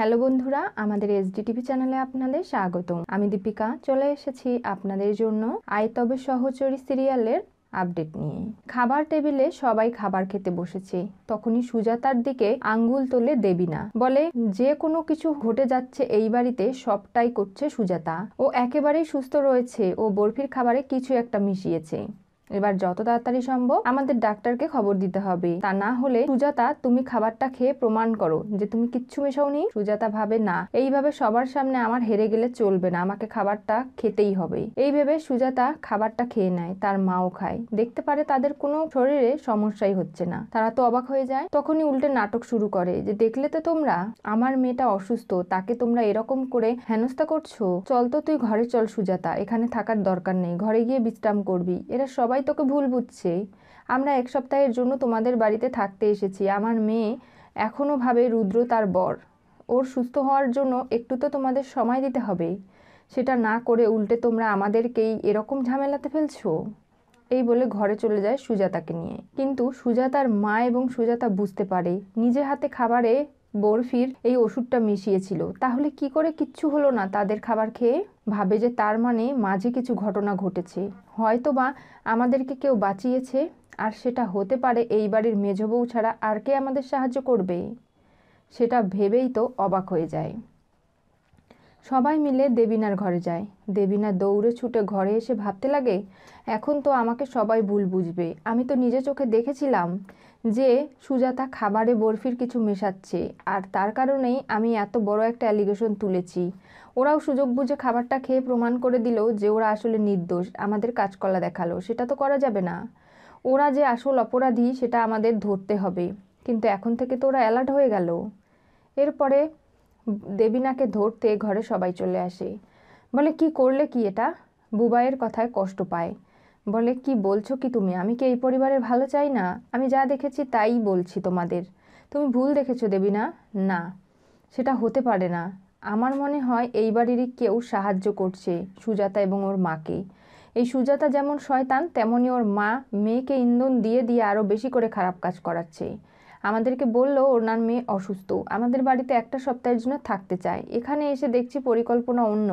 hello বন্ধুরা আমাদের SD TV চ্যানেলে আপনাদের স্বাগতম আমি দীপিকা চলে এসেছি আপনাদের জন্য আয় তবে সহচরী সিরিয়ালের আপডেট নিয়ে খাবার টেবিলে সবাই খাবার খেতে বসেছে তখনই সুজাতার দিকে আঙ্গুল তোলে না বলে যে কোনো কিছু ঘটে যাচ্ছে এই বাড়িতে সবটাই করছে সুজাতা ও একেবারেই সুস্থ রয়েছে ও বরফির খাবারে কিছু একটা মিশিয়েছে এবার যত তাড়াতাড়ি সম্ভব আমাদের ডাক্তারকে খবর দিতে হবে তা না হলে সুজাতা তুমি খাবারটা খেয়ে প্রমাণ করো যে তুমি কিচ্ছু মেশাওনি সুজাতা ভাবে না এইভাবে সবার সামনে আমার হেরে গেলে চলবে না আমাকে খাবারটা খেতেই হবে এই ভেবে সুজাতা খাবারটা খেয়ে নেয় তার মাও খায় দেখতে পারে তাদের কোনো শরীরে সমস্যাই হচ্ছে না তারা তো অবাক হয়ে যায় তখনই উল্টে নাটক শুরু করে যে দেখলে তো তোমরা আমার মেয়েটা অসুস্থ তাকে তোমরা এরকম করে হেনস্থা করছো চল তো তুই ঘরে চল সুজাতা এখানে থাকার দরকার নেই ঘরে গিয়ে বিশ্রাম করবি এরা সবাই সবাই তোকে ভুল বুঝছে আমরা এক সপ্তাহের জন্য তোমাদের বাড়িতে থাকতে এসেছি আমার মেয়ে এখনও ভাবে রুদ্র তার বর ওর সুস্থ হওয়ার জন্য একটু তো তোমাদের সময় দিতে হবে সেটা না করে উল্টে তোমরা আমাদেরকেই এরকম ঝামেলাতে ফেলছো এই বলে ঘরে চলে যায় সুজাতাকে নিয়ে কিন্তু সুজাতার মা এবং সুজাতা বুঝতে পারে নিজের হাতে খাবারে বরফির এই ওষুধটা মিশিয়েছিল তাহলে কি করে কিচ্ছু হলো না তাদের খাবার খেয়ে ভাবে যে তার মানে মাঝে কিছু ঘটনা ঘটেছে হয়তো বা আমাদেরকে কেউ বাঁচিয়েছে আর সেটা হতে পারে এই বাড়ির মেজবউ ছাড়া আর কে আমাদের সাহায্য করবে সেটা ভেবেই তো অবাক হয়ে যায় সবাই মিলে দেবিনার ঘরে যায় দেবিনা দৌড়ে ছুটে ঘরে এসে ভাবতে লাগে এখন তো আমাকে সবাই ভুল বুঝবে আমি তো নিজে চোখে দেখেছিলাম যে সুজাতা খাবারে বরফির কিছু মেশাচ্ছে আর তার কারণেই আমি এত বড় একটা অ্যালিগেশন তুলেছি ওরাও সুযোগ বুঝে খাবারটা খেয়ে প্রমাণ করে দিল যে ওরা আসলে নির্দোষ আমাদের কাজকলা দেখালো সেটা তো করা যাবে না ওরা যে আসল অপরাধী সেটা আমাদের ধরতে হবে কিন্তু এখন থেকে তো ওরা অ্যালার্ট হয়ে গেল এরপরে দেবিনাকে ধরতে ঘরে সবাই চলে আসে বলে কি করলে কি এটা বুবাইয়ের কথায় কষ্ট পায় বলে কি বলছো কি তুমি আমি কি এই পরিবারের ভালো চাই না আমি যা দেখেছি তাই বলছি তোমাদের তুমি ভুল দেখেছো দেবিনা না সেটা হতে পারে না আমার মনে হয় এই বাড়িরই কেউ সাহায্য করছে সুজাতা এবং ওর মাকে এই সুজাতা যেমন শয়তান তেমনই ওর মা মেয়েকে ইন্ধন দিয়ে দিয়ে আরও বেশি করে খারাপ কাজ করাচ্ছে আমাদেরকে বলল ওনার মেয়ে অসুস্থ আমাদের বাড়িতে একটা সপ্তাহের জন্য থাকতে চায় এখানে এসে দেখছি পরিকল্পনা অন্য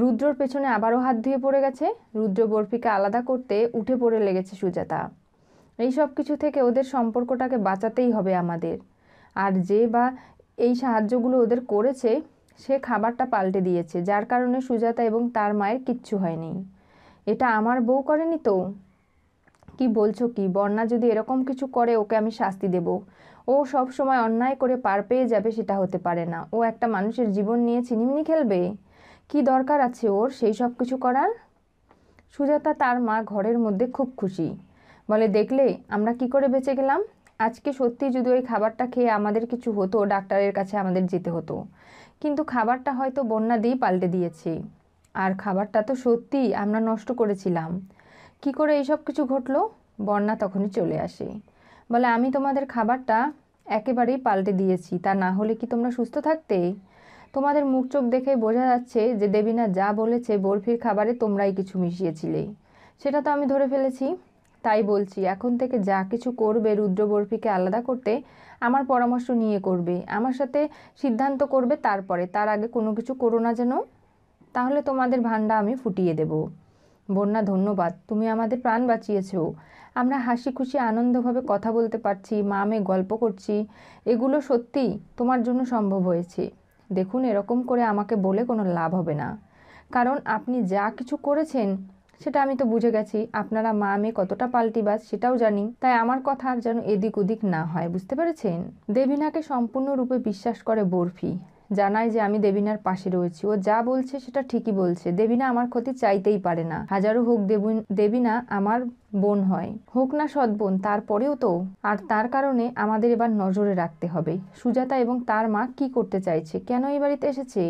রুদ্রর পেছনে আবারও হাত ধুয়ে পড়ে গেছে রুদ্র বরফিকে আলাদা করতে উঠে পড়ে লেগেছে সুজাতা এই সব কিছু থেকে ওদের সম্পর্কটাকে বাঁচাতেই হবে আমাদের আর যে বা এই সাহায্যগুলো ওদের করেছে সে খাবারটা পাল্টে দিয়েছে যার কারণে সুজাতা এবং তার মায়ের কিচ্ছু হয়নি এটা আমার বউ করেনি তো কি বলছো কি বর্ণা যদি এরকম কিছু করে ওকে আমি শাস্তি দেব ও সব সময় অন্যায় করে পার পেয়ে যাবে সেটা হতে পারে না ও একটা মানুষের জীবন নিয়ে চিনিমিনি খেলবে কি দরকার আছে ওর সেই সব কিছু করার সুজাতা তার মা ঘরের মধ্যে খুব খুশি বলে দেখলে আমরা কি করে বেঁচে গেলাম আজকে সত্যি যদি ওই খাবারটা খেয়ে আমাদের কিছু হতো ডাক্তারের কাছে আমাদের যেতে হতো কিন্তু খাবারটা হয়তো বন্যা দিয়েই পাল্টে দিয়েছে আর খাবারটা তো সত্যি আমরা নষ্ট করেছিলাম কি করে এইসব কিছু ঘটলো বন্যা তখনই চলে আসে বলে আমি তোমাদের খাবারটা একেবারেই পাল্টে দিয়েছি তা না হলে কি তোমরা সুস্থ থাকতে তোমাদের মুখ চোখ দেখে বোঝা যাচ্ছে যে দেবিনা যা বলেছে বরফির খাবারে তোমরাই কিছু মিশিয়েছিলে সেটা তো আমি ধরে ফেলেছি তাই বলছি এখন থেকে যা কিছু করবে রুদ্র বরফিকে আলাদা করতে আমার পরামর্শ নিয়ে করবে আমার সাথে সিদ্ধান্ত করবে তারপরে তার আগে কোনো কিছু করো না যেন তাহলে তোমাদের ভান্ডা আমি ফুটিয়ে দেবো বন্যা ধন্যবাদ তুমি আমাদের প্রাণ বাঁচিয়েছ আমরা হাসি খুশি আনন্দভাবে কথা বলতে পারছি মা মেয়ে গল্প করছি এগুলো সত্যিই তোমার জন্য সম্ভব হয়েছে দেখুন এরকম করে আমাকে বলে কোনো লাভ হবে না কারণ আপনি যা কিছু করেছেন সেটা আমি তো বুঝে গেছি আপনারা মা মেয়ে কতটা পাল্টিবাস সেটাও জানি তাই আমার কথা যেন এদিক ওদিক না হয় বুঝতে পেরেছেন দেবিনাকে সম্পূর্ণরূপে বিশ্বাস করে বরফি জানায় যে আমি দেবিনার পাশে রয়েছি ও যা বলছে সেটা ঠিকই বলছে দেবিনা আমার ক্ষতি চাইতেই পারে না হাজারো হোক দেবিনা আমার বোন হয় হোক না সৎ বোন তারপরেও তো আর তার কারণে আমাদের এবার নজরে রাখতে হবে সুজাতা এবং তার মা কি করতে চাইছে কেন এই বাড়িতে এসেছে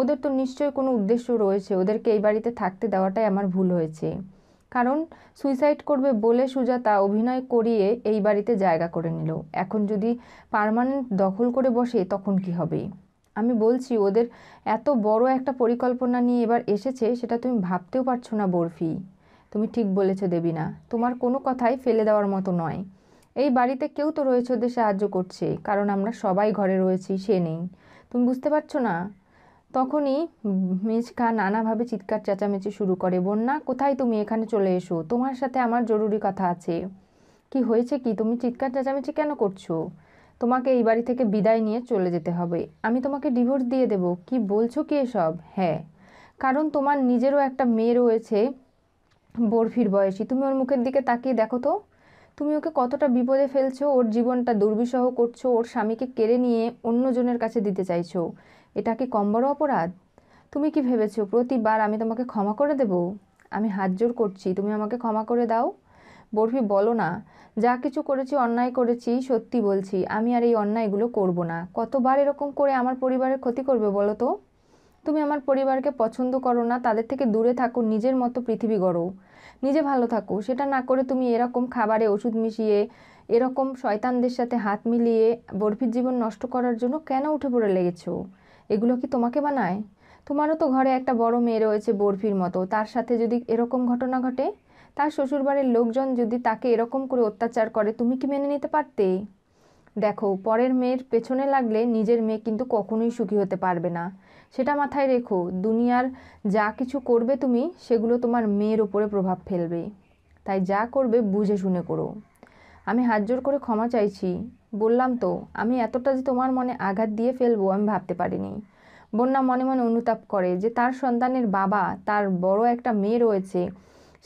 ওদের তো নিশ্চয়ই কোনো উদ্দেশ্য রয়েছে ওদেরকে এই বাড়িতে থাকতে দেওয়াটাই আমার ভুল হয়েছে কারণ সুইসাইড করবে বলে সুজাতা অভিনয় করিয়ে এই বাড়িতে জায়গা করে নিল এখন যদি পারমানেন্ট দখল করে বসে তখন কি হবে আমি বলছি ওদের এত বড় একটা পরিকল্পনা নিয়ে এবার এসেছে সেটা তুমি ভাবতেও পারছো না বরফি তুমি ঠিক বলেছ না তোমার কোনো কথাই ফেলে দেওয়ার মতো নয় এই বাড়িতে কেউ তো রয়েছে ওদের সাহায্য করছে কারণ আমরা সবাই ঘরে রয়েছি সে নেই তুমি বুঝতে পারছো না তখনই খা নানাভাবে চিৎকার চেঁচামেচি শুরু করে বন্যা কোথায় তুমি এখানে চলে এসো তোমার সাথে আমার জরুরি কথা আছে কি হয়েছে কি তুমি চিৎকার চেঁচামেচি কেন করছো তোমাকে এই বাড়ি থেকে বিদায় নিয়ে চলে যেতে হবে আমি তোমাকে ডিভোর্স দিয়ে দেব কি বলছো কি এসব হ্যাঁ কারণ তোমার নিজেরও একটা মেয়ে রয়েছে বরফির বয়সী তুমি ওর মুখের দিকে তাকিয়ে দেখো তো তুমি ওকে কতটা বিপদে ফেলছো ওর জীবনটা দুর্বিষহ করছো ওর স্বামীকে কেড়ে নিয়ে অন্যজনের কাছে দিতে চাইছো এটা কি কম বড় অপরাধ তুমি কি ভেবেছো প্রতিবার আমি তোমাকে ক্ষমা করে দেব আমি হাত জোর করছি তুমি আমাকে ক্ষমা করে দাও বরফি বলো না যা কিছু করেছি অন্যায় করেছি সত্যি বলছি আমি আর এই অন্যায়গুলো করব না কতবার এরকম করে আমার পরিবারের ক্ষতি করবে বলো তো তুমি আমার পরিবারকে পছন্দ করো না তাদের থেকে দূরে থাকো নিজের মতো পৃথিবী গড়ো নিজে ভালো থাকো সেটা না করে তুমি এরকম খাবারে ওষুধ মিশিয়ে এরকম শয়তানদের সাথে হাত মিলিয়ে বরফির জীবন নষ্ট করার জন্য কেন উঠে পড়ে লেগেছো এগুলো কি তোমাকে বানায় তোমারও তো ঘরে একটা বড় মেয়ে রয়েছে বরফির মতো তার সাথে যদি এরকম ঘটনা ঘটে তার শ্বশুরবাড়ির লোকজন যদি তাকে এরকম করে অত্যাচার করে তুমি কি মেনে নিতে পারতে দেখো পরের মেয়ের পেছনে লাগলে নিজের মেয়ে কিন্তু কখনোই সুখী হতে পারবে না সেটা মাথায় রেখো দুনিয়ার যা কিছু করবে তুমি সেগুলো তোমার মেয়ের ওপরে প্রভাব ফেলবে তাই যা করবে বুঝে শুনে করো আমি হাত জোর করে ক্ষমা চাইছি বললাম তো আমি এতটা যে তোমার মনে আঘাত দিয়ে ফেলবো আমি ভাবতে পারিনি বন্যা মনে মনে অনুতাপ করে যে তার সন্তানের বাবা তার বড় একটা মেয়ে রয়েছে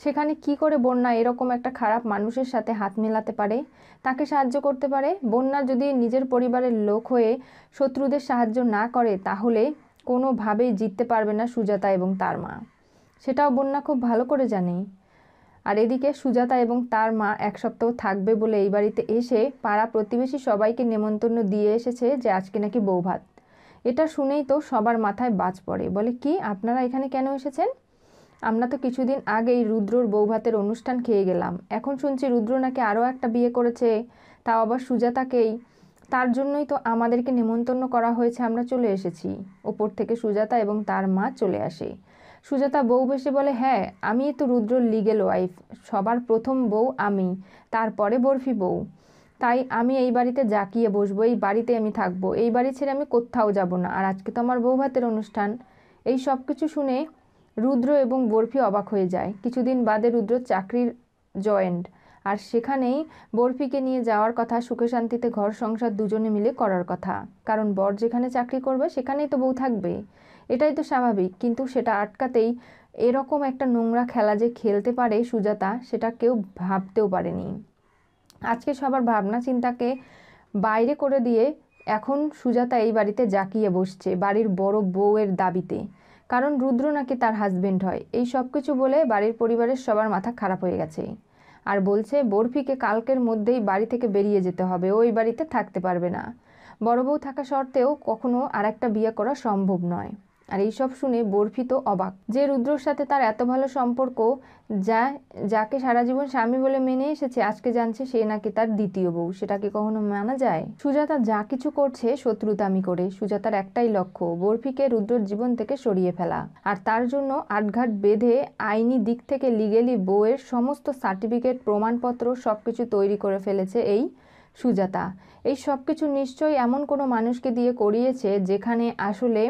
সেখানে কি করে বন্যা এরকম একটা খারাপ মানুষের সাথে হাত মেলাতে পারে তাকে সাহায্য করতে পারে বন্যা যদি নিজের পরিবারের লোক হয়ে শত্রুদের সাহায্য না করে তাহলে কোনোভাবেই জিততে পারবে না সুজাতা এবং তার মা সেটাও বন্যা খুব ভালো করে জানে আর এদিকে সুজাতা এবং তার মা এক সপ্তাহ থাকবে বলে এই বাড়িতে এসে পাড়া প্রতিবেশী সবাইকে নেমন্তন্ন দিয়ে এসেছে যে আজকে নাকি বৌভাত এটা শুনেই তো সবার মাথায় বাজ পড়ে বলে কি আপনারা এখানে কেন এসেছেন আমরা তো কিছুদিন আগেই রুদ্রর বৌভাতের অনুষ্ঠান খেয়ে গেলাম এখন শুনছি রুদ্র নাকি আরও একটা বিয়ে করেছে তাও আবার সুজাতাকেই তার জন্যই তো আমাদেরকে নেমন্তন্ন করা হয়েছে আমরা চলে এসেছি ওপর থেকে সুজাতা এবং তার মা চলে আসে সুজাতা বউ বেশে বলে হ্যাঁ আমি তো রুদ্রর লিগেল ওয়াইফ সবার প্রথম বউ আমি তারপরে বরফি বউ তাই আমি এই বাড়িতে জাকিয়ে বসবো এই বাড়িতে আমি থাকবো এই বাড়ি ছেড়ে আমি কোথাও যাব না আর আজকে তো আমার বউ ভাতের অনুষ্ঠান এই সব কিছু শুনে রুদ্র এবং বরফি অবাক হয়ে যায় কিছুদিন বাদে রুদ্র চাকরির জয়েন্ট আর সেখানেই বরফিকে নিয়ে যাওয়ার কথা সুখে শান্তিতে ঘর সংসার দুজনে মিলে করার কথা কারণ বর যেখানে চাকরি করবে সেখানেই তো বউ থাকবে এটাই তো স্বাভাবিক কিন্তু সেটা আটকাতেই এরকম একটা নোংরা খেলা যে খেলতে পারে সুজাতা সেটা কেউ ভাবতেও পারেনি আজকে সবার ভাবনা চিন্তাকে বাইরে করে দিয়ে এখন সুজাতা এই বাড়িতে জাকিয়ে বসছে বাড়ির বড় বউয়ের দাবিতে কারণ রুদ্র নাকি তার হাজবেন্ড হয় এই সব কিছু বলে বাড়ির পরিবারের সবার মাথা খারাপ হয়ে গেছে আর বলছে বরফিকে কালকের মধ্যেই বাড়ি থেকে বেরিয়ে যেতে হবে ওই বাড়িতে থাকতে পারবে না বড় বউ থাকা সত্ত্বেও কখনো আর একটা বিয়ে করা সম্ভব নয় আর এইসব শুনে বর্ফিত অবাক যে রুদ্রর সাথে তার এত ভালো সম্পর্ক যা যাকে সারা জীবন স্বামী বলে মেনে এসেছে আজকে জানছে সে নাকি তার দ্বিতীয় বউ সেটাকে কখনো মানা যায় সুজাতা যা কিছু করছে শত্রুতামি করে সুজাতার একটাই লক্ষ্য বরফিকে রুদ্রর জীবন থেকে সরিয়ে ফেলা আর তার জন্য আটঘাট বেঁধে আইনি দিক থেকে লিগেলি বউয়ের সমস্ত সার্টিফিকেট প্রমাণপত্র সবকিছু তৈরি করে ফেলেছে এই সুজাতা এই সব কিছু নিশ্চয়ই এমন কোনো মানুষকে দিয়ে করিয়েছে যেখানে আসলে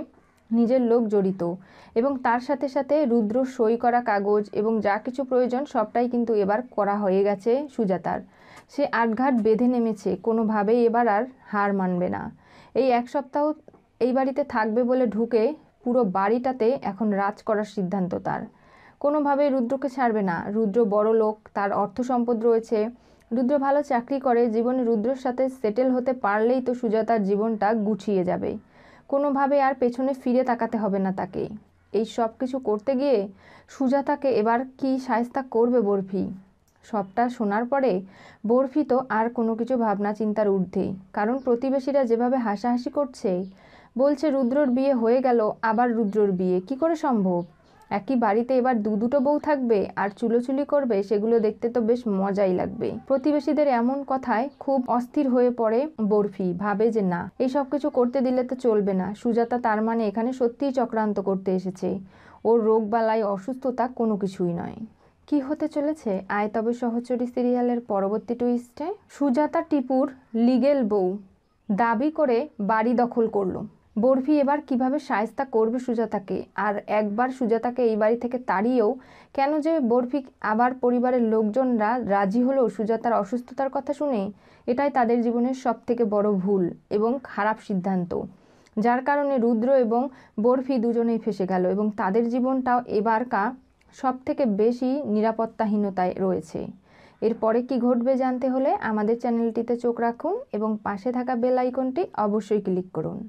নিজের লোক জড়িত এবং তার সাথে সাথে রুদ্র সই করা কাগজ এবং যা কিছু প্রয়োজন সবটাই কিন্তু এবার করা হয়ে গেছে সুজাতার সে আটঘাট বেঁধে নেমেছে কোনোভাবেই এবার আর হার মানবে না এই এক সপ্তাহ এই বাড়িতে থাকবে বলে ঢুকে পুরো বাড়িটাতে এখন রাজ করার সিদ্ধান্ত তার কোনোভাবেই রুদ্রকে ছাড়বে না রুদ্র বড় লোক তার অর্থ সম্পদ রয়েছে রুদ্র ভালো চাকরি করে জীবনে রুদ্রর সাথে সেটেল হতে পারলেই তো সুজাতার জীবনটা গুছিয়ে যাবে কোনোভাবে আর পেছনে ফিরে তাকাতে হবে না তাকে এই সব কিছু করতে গিয়ে সুজাতাকে এবার কি সায়স্তা করবে বরফি সবটা শোনার পরে বরফি তো আর কোনো কিছু ভাবনা চিন্তার ঊর্ধ্বে কারণ প্রতিবেশীরা যেভাবে হাসাহাসি করছে বলছে রুদ্রর বিয়ে হয়ে গেল আবার রুদ্রর বিয়ে কি করে সম্ভব একই বাড়িতে এবার দু দুটো বউ থাকবে আর চুলোচুলি করবে সেগুলো দেখতে তো বেশ মজাই লাগবে প্রতিবেশীদের এমন কথায় খুব অস্থির হয়ে পড়ে বরফি ভাবে যে না এই সব কিছু করতে দিলে তো চলবে না সুজাতা তার মানে এখানে সত্যিই চক্রান্ত করতে এসেছে ওর বালায় অসুস্থতা কোনো কিছুই নয় কি হতে চলেছে আয় তবে সহচরী সিরিয়ালের পরবর্তী টুইস্টে সুজাতা টিপুর লিগেল বউ দাবি করে বাড়ি দখল করলো বরফি এবার কিভাবে সায়স্তা করবে সুজাতাকে আর একবার সুজাতাকে এই বাড়ি থেকে তাড়িয়েও কেন যে বরফি আবার পরিবারের লোকজনরা রাজি হলো সুজাতার অসুস্থতার কথা শুনে এটাই তাদের জীবনের সবথেকে বড় ভুল এবং খারাপ সিদ্ধান্ত যার কারণে রুদ্র এবং বরফি দুজনেই ফেসে গেল এবং তাদের জীবনটাও এবারকা সব থেকে বেশি নিরাপত্তাহীনতায় রয়েছে এরপরে কি ঘটবে জানতে হলে আমাদের চ্যানেলটিতে চোখ রাখুন এবং পাশে থাকা বেল আইকনটি অবশ্যই ক্লিক করুন